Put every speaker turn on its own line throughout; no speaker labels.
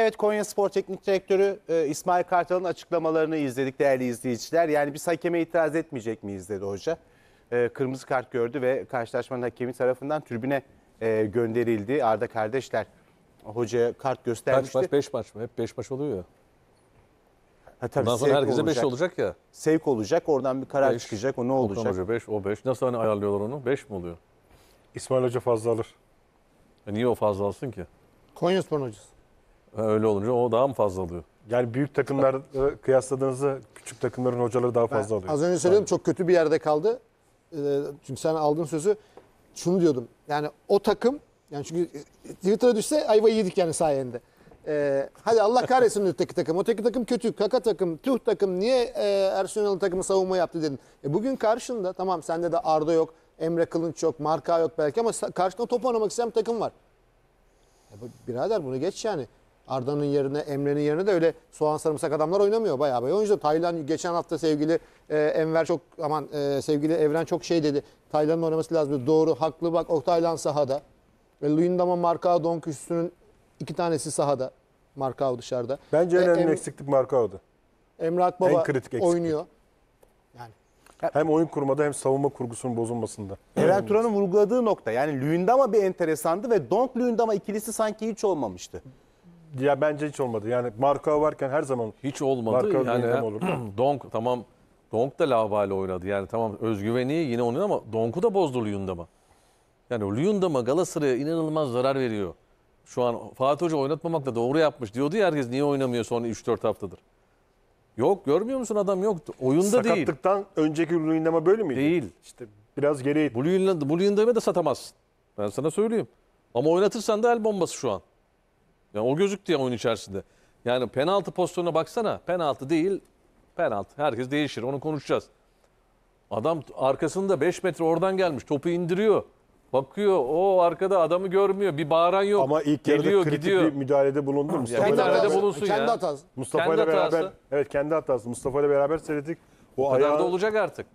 Evet Konya Spor Teknik Direktörü e, İsmail Kartal'ın açıklamalarını izledik değerli izleyiciler. Yani biz hakeme itiraz etmeyecek miyiz dedi hoca. E, kırmızı kart gördü ve karşılaşmanın hakemi tarafından tribüne e, gönderildi. Arda kardeşler hoca kart Kaç göstermişti. maç? 5 maç mı? Hep beş maç oluyor ya.
Ha, tabii sonra sevk herkese beş olacak ya.
Sevk olacak oradan bir karar Beş. çıkacak o ne olacak?
Hoca 5, o beş. Nasıl hani ayarlıyorlar onu? Beş mi oluyor? İsmail Hoca fazla alır. E niye o fazla alsın ki?
Konyaspor'un hocası
öyle olunca o daha mı fazla alıyor?
Yani büyük takımlar kıyasladığınızda küçük takımların hocaları daha fazla alıyor. Az önce söyledim
çok kötü bir yerde kaldı. Ee, çünkü sen aldığın sözü şunu diyordum. Yani o takım yani çünkü e, Twitter'a düşse ayva yedik yani sayende. Ee, hadi Allah kahretsin öteki takım. O Öteki takım kötü. Kaka takım, tüh takım. Niye e, Ersun takımı savunma yaptı dedin. E, bugün karşında tamam sende de Arda yok. Emre Kılınç yok. Marka yok belki ama karşında top oynamak isteyen bir takım var. Ya, e, birader bunu geç yani. Arda'nın yerine, Emre'nin yerine de öyle soğan sarımsak adamlar oynamıyor. Bayağı bayağı oyuncu. Taylan geçen hafta sevgili e, Enver çok aman e, sevgili Evren çok şey dedi. Taylan'ın oynaması lazım. Doğru, haklı bak. O Taylan sahada. E, Luyendama Marka üstünün iki tanesi sahada. Marka dışarıda. Bence e, en önemli em, eksiklik Markao'du. Emre Akbaba en kritik oynuyor.
Yani hem oyun kurmada hem savunma kurgusunun bozulmasında. Eren Turan'ın vurguladığı nokta yani Lüyendama bir enteresandı ve Donk Lüyendama ikilisi sanki hiç olmamıştı ya bence hiç olmadı. Yani Marka varken her zaman Hiç olmadı. Marka yani, olur.
Donk tamam Donk da lavayla oynadı. Yani tamam özgüveni yine oynuyor ama Donk'u da bozdu Luyendam'a. Yani Luyendam'a Galatasaray'a inanılmaz zarar veriyor. Şu an Fatih Hoca oynatmamakla doğru yapmış diyordu ya herkes niye oynamıyor son 3-4 haftadır. Yok görmüyor musun adam yok. Oyunda değil. sakatlıktan önceki Luyendam'a böyle miydi? Değil. İşte biraz geri bu Yun'la- Blue Yun'da da satamazsın. Ben sana söyleyeyim. Ama oynatırsan da el bombası şu an. Yani o gözüktü ya oyun içerisinde. Yani penaltı pozisyonuna baksana. Penaltı değil, penaltı. Herkes değişir. Onu konuşacağız. Adam arkasında 5 metre oradan gelmiş. Topu indiriyor. Bakıyor o arkada adamı görmüyor. Bir bağıran yok. Ama ilk yarıda Geliyor, kritik gidiyor. bir
müdahalede bulundu
Mustafa. kendi ile hatası. bulunsun kendi ya. hatası. Mustafa Kendi ile hatası. beraber evet kendi hatası. Mustafa ile beraber seyrettik. O kadar ayağı da olacak artık.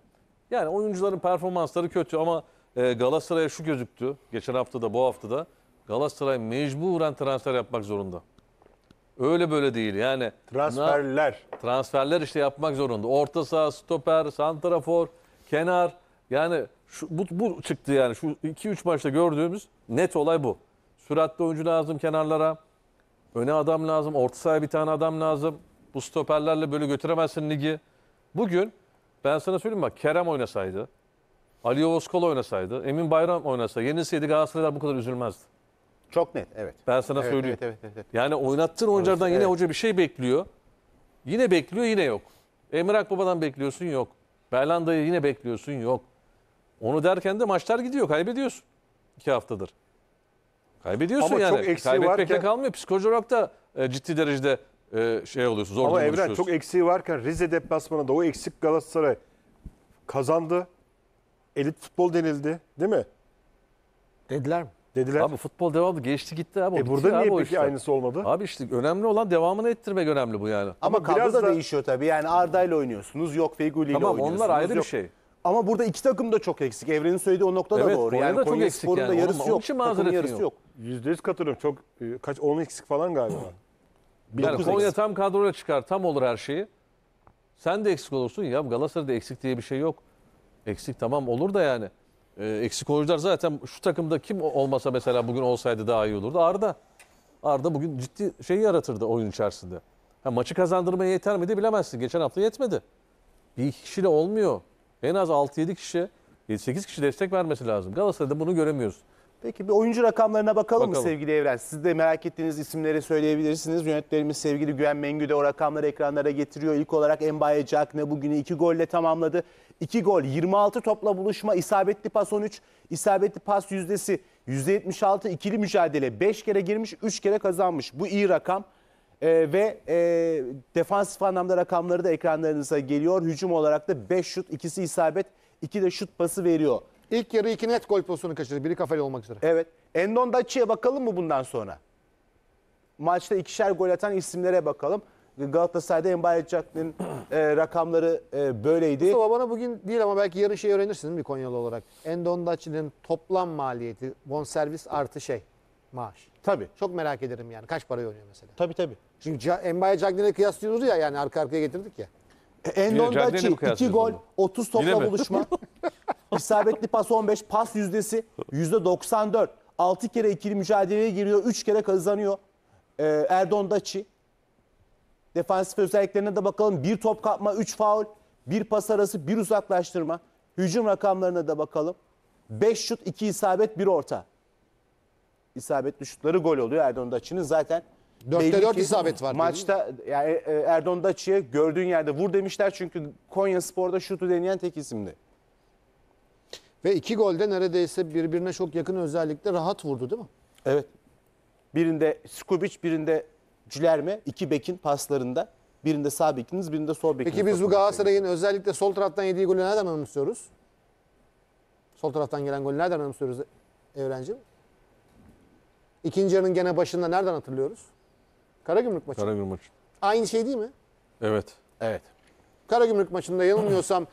Yani oyuncuların performansları kötü ama e, Galatasaray'a şu gözüktü. Geçen hafta da bu hafta da. Galatasaray mecburen transfer yapmak zorunda. Öyle böyle değil yani. Transferler. Na, transferler işte yapmak zorunda. Orta saha, stoper, santrafor, kenar. Yani şu, bu, bu çıktı yani. Şu 2-3 maçta gördüğümüz net olay bu. Süratli oyuncu lazım kenarlara. Öne adam lazım. Orta sahaya bir tane adam lazım. Bu stoperlerle böyle götüremezsin ligi. Bugün ben sana söyleyeyim bak Kerem oynasaydı, Ali Ovoskol oynasaydı, Emin Bayram oynasa, yenilseydi Galatasaraylar bu kadar üzülmezdi. Çok net evet. Ben sana evet, söyleyeyim. Evet, evet, evet. Yani oynattığın oyunculardan yine evet. hoca bir şey bekliyor. Yine bekliyor yine yok. Emir Akbaba'dan bekliyorsun yok. Berlanda'yı yine bekliyorsun yok. Onu derken de maçlar gidiyor kaybediyorsun. iki haftadır. Kaybediyorsun Ama yani. Çok eksiği Kaybetmekle varken... kalmıyor. Psikolojik olarak da e, ciddi derecede e, şey oluyorsun. Zor Ama Evren çok
eksiği varken Rize deplasmanında o eksik Galatasaray kazandı. Elit futbol denildi değil mi? Dediler mi? Dediler. Abi futbol devamı geçti gitti abi. E burada niye o peki aynısı
olmadı? Abi işte önemli olan devamını ettirmek önemli bu yani. Ama, Ama kadro da, da-
değişiyor tabii. Yani Arda ile
oynuyorsunuz, yok
Feguli ile Tamam oynuyorsunuz. onlar ayrı bir şey. Ama burada iki takım da çok eksik. Evren'in söylediği o nokta da Evet, doğru. Konya'da Yani çok Konya eksik Spor'un da yarısı yok. için Takımın yarısı yok. Yüzde yüz katılıyorum. Çok e, kaç 10 eksik falan galiba. Yani Dokuz Konya
eksik. tam kadroya çıkar, tam olur her şeyi. Sen de eksik olursun. Ya Galatasaray'da eksik diye bir şey yok. Eksik tamam olur da yani e, eksik oyuncular zaten şu takımda kim olmasa mesela bugün olsaydı daha iyi olurdu. Arda. Arda bugün ciddi şey yaratırdı oyun içerisinde. Ha, maçı kazandırmaya yeter miydi bilemezsin. Geçen hafta yetmedi. Bir iki kişiyle olmuyor. En az 6-7 kişi, 7-8 kişi destek vermesi lazım. Galatasaray'da bunu göremiyoruz.
Peki bir oyuncu rakamlarına bakalım, bakalım. mı sevgili Evren? Siz de merak ettiğiniz isimleri söyleyebilirsiniz. Yönetmenimiz sevgili Güven Mengü de o rakamları ekranlara getiriyor. İlk olarak Embaye ne bugünü 2 golle tamamladı. 2 gol, 26 topla buluşma, isabetli pas 13, isabetli pas yüzdesi %76, ikili mücadele 5 kere girmiş, 3 kere kazanmış. Bu iyi rakam. Ee, ve e, defansif anlamda rakamları da ekranlarınıza geliyor. Hücum olarak da 5 şut, ikisi isabet, 2 de şut pası veriyor. İlk yarı iki net gol pozisyonu kaçırdı. Biri kafayla olmak üzere. Evet. Endon Dacia'ya bakalım mı bundan sonra? Maçta ikişer gol atan isimlere bakalım. Galatasaray'da Mbaye Cagney'in
e, rakamları e, böyleydi. Mustafa bana bugün değil ama belki yarın şey öğrenirsiniz bir Konyalı olarak. Endon Dacia'nın toplam maliyeti bonservis artı şey maaş. Tabii. Çok merak ederim yani kaç para oynuyor mesela. Tabii tabii. Çünkü Mbaye Cagney'le kıyaslıyoruz ya yani arka arkaya getirdik ya. E, Endon Daci 2 gol 30 topla buluşma. İsabetli pas 15, pas yüzdesi
%94. 6 kere ikili mücadeleye giriyor, 3 kere kazanıyor. Ee, Erdoğan Daçi. Defansif özelliklerine de bakalım. Bir top kapma, 3 faul, bir pas arası, bir uzaklaştırma. Hücum rakamlarına da bakalım. 5 şut, 2 isabet, 1 orta. İsabetli şutları gol oluyor Erdoğan Daçi'nin zaten. Dörtte dört isabet var. Maçta yani e, Erdoğan Daçi'ye gördüğün yerde vur demişler çünkü Konya
Spor'da şutu deneyen tek isimdi. Ve iki golde neredeyse birbirine çok yakın özellikle rahat vurdu değil mi? Evet. Birinde Skubic, birinde
Cülerme. iki bekin paslarında. Birinde sağ bekiniz, birinde sol bekiniz. Peki biz bu Galatasaray'ın özellikle
sol taraftan yediği golü nereden anımsıyoruz? Sol taraftan gelen golü nereden anımsıyoruz Evrencim? İkinci yarının gene başında nereden hatırlıyoruz? Karagümrük maçı. Karagümrük maçı. Aynı şey değil mi? Evet. Evet. Karagümrük maçında yanılmıyorsam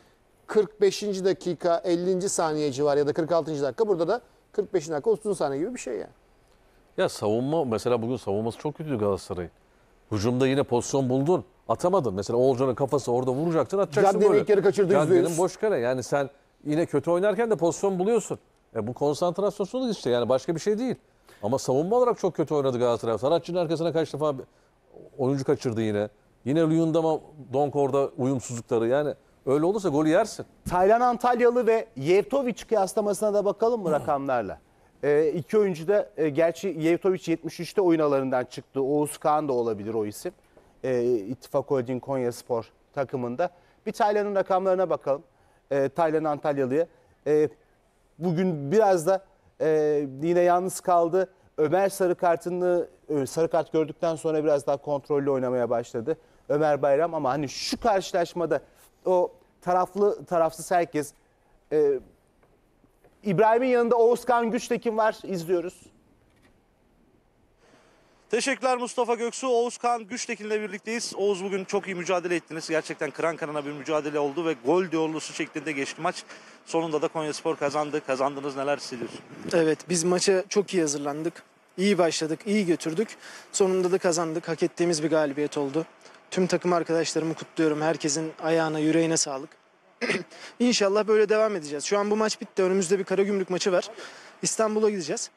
45. dakika 50. saniye civarı ya da 46. dakika burada da 45. dakika 30. saniye gibi bir şey yani.
Ya savunma mesela bugün savunması çok kötüydü Galatasaray. Hücumda yine pozisyon buldun. Atamadın. Mesela Oğulcan'ın kafası orada vuracaktın atacaksın Cagney'in ilk yarı kaçırdı %100. Caddenin boş kale. Yani sen yine kötü oynarken de pozisyon buluyorsun. E bu konsantrasyonsuzluk işte yani başka bir şey değil. Ama savunma olarak çok kötü oynadı Galatasaray. Sanatçı'nın arkasına kaç defa oyuncu kaçırdı yine. Yine Luyendam'a Donk orada uyumsuzlukları yani Öyle olursa golü yersin. Taylan Antalyalı ve Yevtovic kıyaslamasına da bakalım mı rakamlarla?
E, iki oyuncu da e, gerçi Yevtovic 73'te oyun alanından çıktı. Oğuz Kağan da olabilir o isim. E, ee, İttifak Holding Konya Spor takımında. Bir Taylan'ın rakamlarına bakalım. E, Taylan Antalyalı'ya. E, bugün biraz da e, yine yalnız kaldı. Ömer sarı kartını e, sarı kart gördükten sonra biraz daha kontrollü oynamaya başladı. Ömer Bayram ama hani şu karşılaşmada o taraflı tarafsız herkes. Ee, İbrahim'in yanında Oğuzkan Güçtekin var izliyoruz. Teşekkürler Mustafa Göksu. Oğuzkan Güçtekin'le birlikteyiz. Oğuz bugün çok iyi mücadele ettiniz. Gerçekten kıran kırana bir mücadele oldu ve
gol diyorlusu şeklinde geçti maç. Sonunda da Konya Spor kazandı. Kazandınız neler silir? Evet biz maça çok iyi hazırlandık. İyi başladık, iyi götürdük. Sonunda da kazandık. Hak ettiğimiz bir galibiyet oldu. Tüm takım arkadaşlarımı kutluyorum. Herkesin ayağına, yüreğine sağlık. İnşallah böyle devam edeceğiz. Şu an bu maç bitti. Önümüzde bir Karagümrük maçı var. İstanbul'a gideceğiz.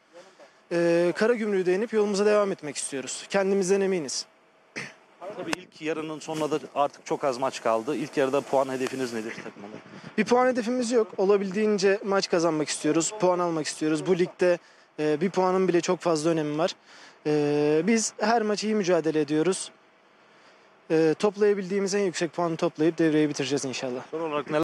Ee, Karagümrük'ü de yenip yolumuza devam etmek istiyoruz. Kendimizden eminiz.
Tabii ilk yarının sonuna da artık çok az maç kaldı. İlk yarıda puan hedefiniz nedir takım olarak?
Bir puan hedefimiz yok. Olabildiğince maç kazanmak istiyoruz. Puan almak istiyoruz. Bu ligde e, bir puanın bile çok fazla önemi var. E, biz her maçı iyi mücadele ediyoruz. Ee, toplayabildiğimiz en yüksek puanı toplayıp devreyi bitireceğiz inşallah. Son olarak neler